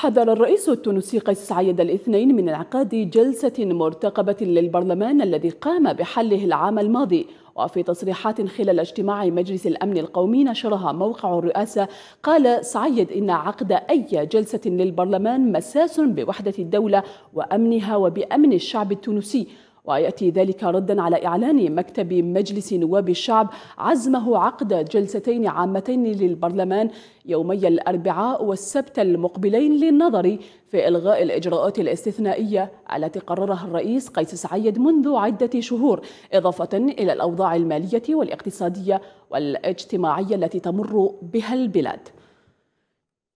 حضر الرئيس التونسي قيس سعيد الاثنين من انعقاد جلسة مرتقبة للبرلمان الذي قام بحله العام الماضي وفي تصريحات خلال اجتماع مجلس الأمن القومي نشرها موقع الرئاسة قال سعيد إن عقد أي جلسة للبرلمان مساس بوحدة الدولة وأمنها وبأمن الشعب التونسي وياتي ذلك ردا على اعلان مكتب مجلس نواب الشعب عزمه عقد جلستين عامتين للبرلمان يومي الاربعاء والسبت المقبلين للنظر في الغاء الاجراءات الاستثنائيه التي قررها الرئيس قيس سعيد منذ عده شهور اضافه الى الاوضاع الماليه والاقتصاديه والاجتماعيه التي تمر بها البلاد